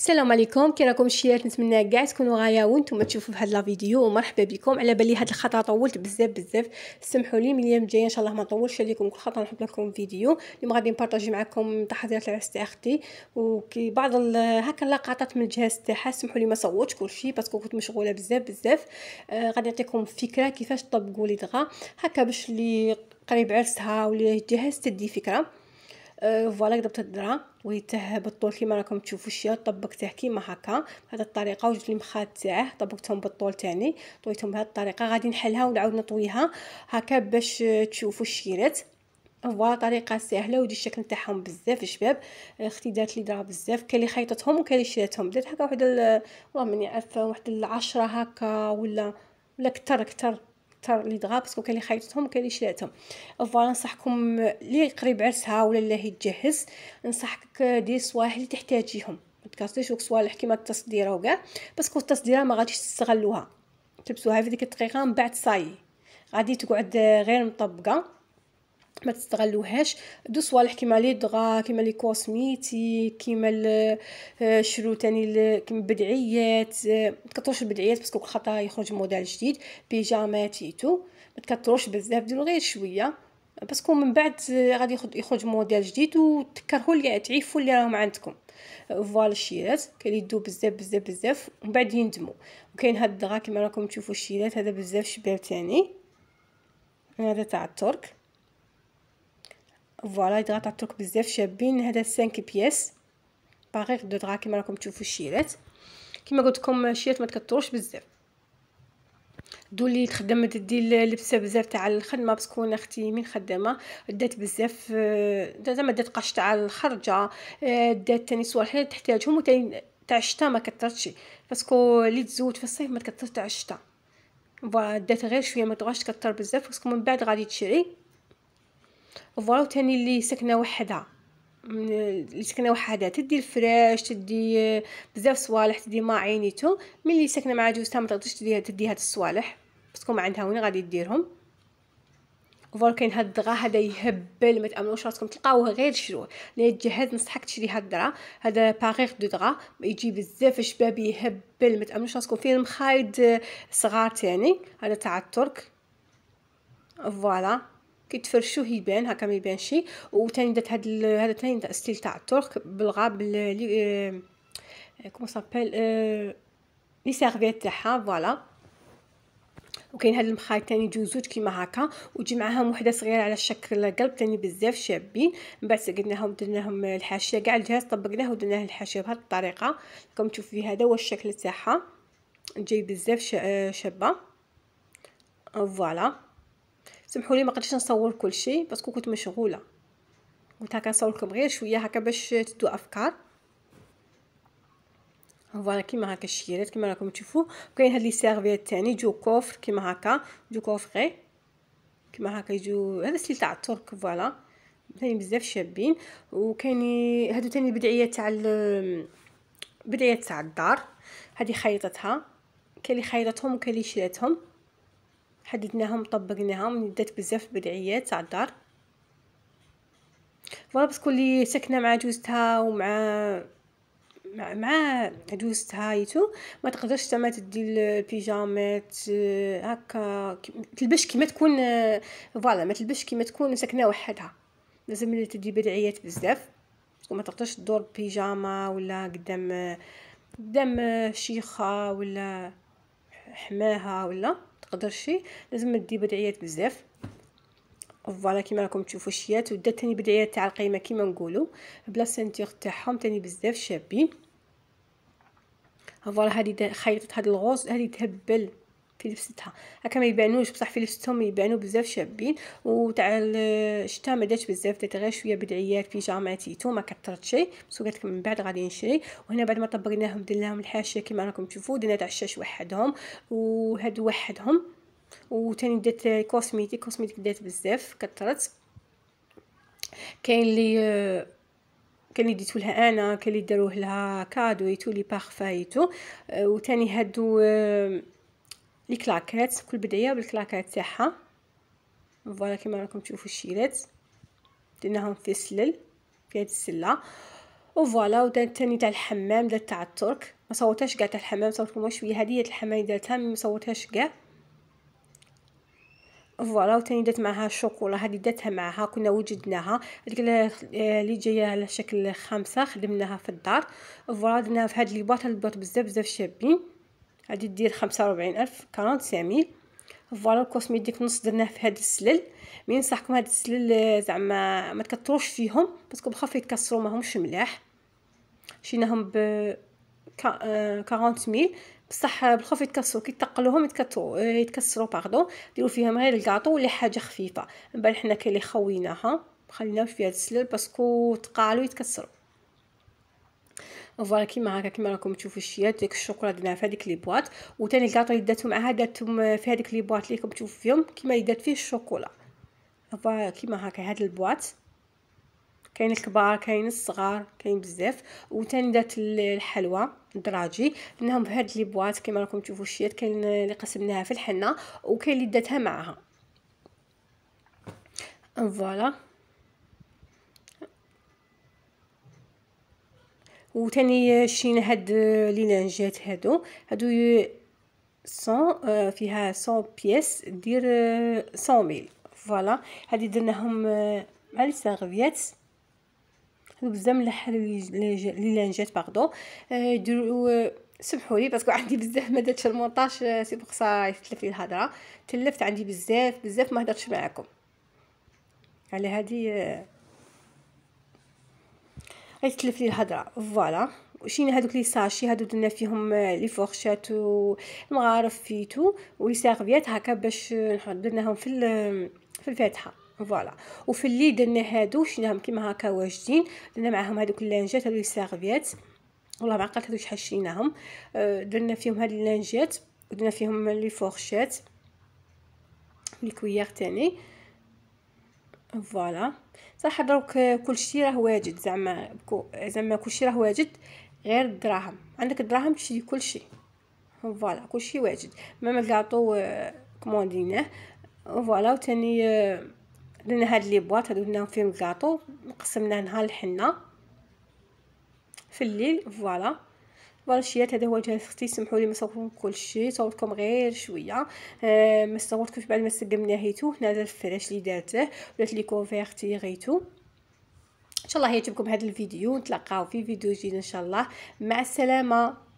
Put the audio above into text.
السلام عليكم كي راكم شيات نتمنى كاع تكونوا غايا وانتم تشوفوا في هاد لا فيديو ومرحبا بكم على بالي هاد الخطره طولت بزاف بزاف سمحوا لي من اليوم الجاي ان شاء الله ما نطولش عليكم كل خطره نحط لكم فيديو اليوم غادي نبارطاجي معكم تحضيرات العرس تاع اختي وكي بعض هكا اللقطات من الجهاز تاعها سمحوا لي ما صوتش كلشي باسكو كنت مشغوله بزاف بزاف آه غادي نعطيكم فكره كيفاش طبقوا لي دغا هكا باش اللي قريب عرسها ولا جهاز تدي فكره أه، فوالا كدبت بتضرا ويته بالطول كيما راكم تشوفوا الشيا طبقته كيما هكا بهذه الطريقه وجبت المخات تاعه طبقتهم بالطول تاني طويتهم بهذه الطريقه غادي نحلها ونعاود نطويها هكا باش تشوفوا الشيرات فوالا طريقه سهله ودي الشكل تاعهم بزاف الشباب اختي دارت لي دراهم بزاف كاين اللي خيطتهم وكاين اللي شراتهم درت هكا واحد والله ماني عارفه واحد العشرة هكا ولا ولا كتر كتر اختار لي دغا باسكو كاين اللي خايطتهم كاين اللي شراتهم فوالا نصحكم لي قريب عرسها ولا اللي يتجهز نصحك دير صوالح اللي تحتاجيهم ما تكاسليش وك صوالح كيما التصديره وكاع باسكو التصديره ما غاديش تستغلوها تلبسوها في ديك الدقيقه من بعد صاي غادي تقعد غير مطبقه ما تستغلوهاش دو صوالح كيما لي دغا كيما لي كوسميتي كيما آه، شرو تاني كيما بدعيات آه، تكثروش البدعيات باسكو كل يخرج موديل جديد بيجامات ايتو ما تكتروش بزاف ديرو غير شويه باسكو من بعد آه، غادي يخرج موديل جديد وتكرهوا اللي تعيفوا اللي راهم عندكم فوال الشيرات كيدو بزاف بزاف بزاف ومن بعد يندموا وكاين هاد الدغا كيما راكم تشوفوا الشيرات هذا بزاف شباب تاني هذا تاع الترك فوالا يضغط عطوك بزاف شابين هذا 5 بياس باغيغ دو دراك كما راكم تشوفوا الشيرات كما قلت لكم الشيرات ما تكثروش بزاف دو اللي تخدم تدي اللبسه بزاف تاع الخدمه باسكو انا اختي من خدامه دات بزاف زعما دات قش تاع الخرجه دات تاني صوالح تحتاجهم وتاني تاع الشتا ما كثرتش باسكو اللي تزوج في الصيف ما تكثرش تاع الشتا فوالا دات غير شويه ما تبغاش تكثر بزاف باسكو من بعد غادي تشري فوالا تاني اللي ساكنه وحدها اللي ساكنه وحدها تدي الفراش تدي بزاف صوالح تدي ما عينيتو ملي ساكنه مع جوزتها ما تقدرش تدي تدي هاد الصوالح باسكو ما عندها وين غادي ديرهم فوالا كاين هاد الدغا هذا يهبل ما تامنوش راسكم تلقاوه غير شروه اللي يتجهز نصحك تشري هاد الدرا هذا باغيغ دو دغا يجي بزاف شباب يهبل ما تامنوش راسكم فيه المخايد صغار تاني هذا تاع الترك فوالا كيتفرشوه يبان هكا ما شي وثاني درت هاد هذا ثاني ستيل تاع الترك بالغا بال كومون سابيل آه، آه، آه، لي سيرفيت تاعها فوالا وكاين هاد المخايط تاني زوج كيما هكا وتجي معاهم وحده صغيره على شكل قلب تاني بزاف شابين من بعد سقدناهم درناهم الحاشيه قاع الجهاز طبقناه ودرناه الحاشيه بهاد الطريقه كما في هذا هو الشكل تاعها جاي بزاف شابه فوالا سمحوا لي ما قدرتش نصور كل شيء باسكو كنت مشغوله قلت هكا نصور لكم غير شويه هكا باش تدو افكار فوالا كيما هكا الشيرات كيما راكم تشوفوا كاين هاد لي سيرفيات تاني جو كوفر كيما هكا جو كوفري كيما هكا يجو هذا السيل تاع الترك فوالا ثاني بزاف شابين وكاين هادو تاني البدعيات تاع البدعيات تاع الدار هادي خيطتها كاين اللي خيطتهم وكاين اللي شراتهم حددناهم طبقناهم ندات بزاف بدعيات تاع الدار فوالا باسكو اللي ساكنه مع جوزتها ومع مع مع جوزتها يتو ما تقدرش تما تدي البيجامات هكا تلبش كيما تكون فوالا ما تلبش كيما تكون ساكنه وحدها لازم تدي بدعيات بزاف وما تقدرش تدور بيجاما ولا قدام قدام شيخه ولا حماها ولا شي لازم دي بدعيات بزاف فوالا كيما راكم تشوفوا شيات ودات ثاني بدعيات تاع القيمه كيما نقولوا بلا سنتيغ تاعهم ثاني بزاف شابين فوالا هذه خيطت هذا الغوص هذه تهبل في لبستها هكا ما يبانوش بصح في لبستهم يبانو بزاف شابين وتاع الشتا ما داتش بزاف دات غير شويه بدعيات في تيتو ما كثرت شي قلت قلت من بعد غادي نشري وهنا بعد ما طبقناهم درناهم الحاشيه كما راكم تشوفوا درنا تاع الشاش وحدهم وهاد وحدهم وتاني دات كوزميتيك كوزميتيك دات بزاف كثرت كاين اللي كان اللي ديتولها انا كان اللي داروه لها كادو ايتو لي بارفايتو وتاني هادو الكلاكات كل بدايه بالكلاكات تاعها فوالا كيما راكم تشوفوا الشيلات درناهم في سلل في هذه السله وفوالا ودرت تاني تاع الحمام دارت تاع الترك ما صورتهاش كاع تاع الحمام صورت لكم شويه هي الحمام لي ما صورتهاش كاع فوالا تاني درت معها الشوكولا هذه درتها معها كنا وجدناها هذيك آه، اللي جايه على شكل خمسه خدمناها في الدار فوالا درناها في هاد لي بواط بزاف بزاف شابين غادي دير خمسة وربعين ألف كارونت كارونسياميل فوالا الكوسميتيك نص درناه في هاد السلل مي نصحكم هاد السلل آه، زعما ما تكتروش فيهم باسكو بخاف يتكسرو ماهمش ملاح شيناهم ب آه، كارونت ميل بصح آه، بالخوف يتكسرو كي تقلوهم يتكسرو يتكسرو باغدو ديرو فيهم غير الكاطو ولا حاجه خفيفه من بعد حنا كاين اللي خويناها مخليناوش في هاد السلل باسكو تقالو يتكسرو فوالا كيما هكا كيما راكم تشوفوا الشيات ديك الشوكولا درناها في هذيك لي بواط وثاني الكاطو اللي داتو معاها داتهم في هذيك لي بواط اللي راكم تشوفوا فيهم كيما دات فيه الشوكولا فوالا كيما هكا هاد البواط كاين الكبار كاين الصغار كاين بزاف وثاني دات الحلوى دراجي درناهم في هاد لي بواط كيما راكم تشوفوا الشيات كاين اللي قسمناها في الحنه وكاين اللي داتها معاها فوالا وتاني شينا هاد ليلانجات هادو هادو صون آه، فيها صون بياس دير صون آه، ميل فوالا هادي درناهم مع آه، لي سيرفيات هادو بزاف ملحر ليلانجات باردون ديرو سمحوا لي باسكو عندي بزاف ما درتش المونتاج سي بوغ سا يتلف لي الهضره تلفت عندي بزاف بزاف ما معاكم على هادي غيتلف لي الهضره فوالا وشينا هادوك لي ساشي هادو درنا فيهم لي فورشات والمغارف فيتو ولي سيرفيات هكا باش درناهم في في الفاتحه فوالا وفي الليل درنا هادو شيناهم كيما هكا واجدين درنا معاهم هادوك اللانجات هادو لي سيرفيات والله ما عقلت هادو شحال شيناهم درنا فيهم هاد اللانجات ودرنا فيهم لي فورشات لي كويير تاني فوالا صح دروك كلشي راه واجد زعما زعما كلشي راه واجد غير الدراهم عندك الدراهم تشري كلشي فوالا كلشي واجد ميم الكاطو آه، كومونديناه فوالا وثاني آه، درنا هاد لي بواط هادو درناهم فيهم الكاطو قسمناه نهار الحنه في الليل فوالا مارشيات هذا هو جهاز اختي سمحوا لي ما صورتكم كلشي صورتكم غير شويه آه ما صورتكمش بعد ما سقم نهيتو هنا هذا الفراش اللي دارته ولات لي كونفيرتي غيتو ان شاء الله يعجبكم هذا الفيديو نتلاقاو في فيديو جديد ان شاء الله مع السلامه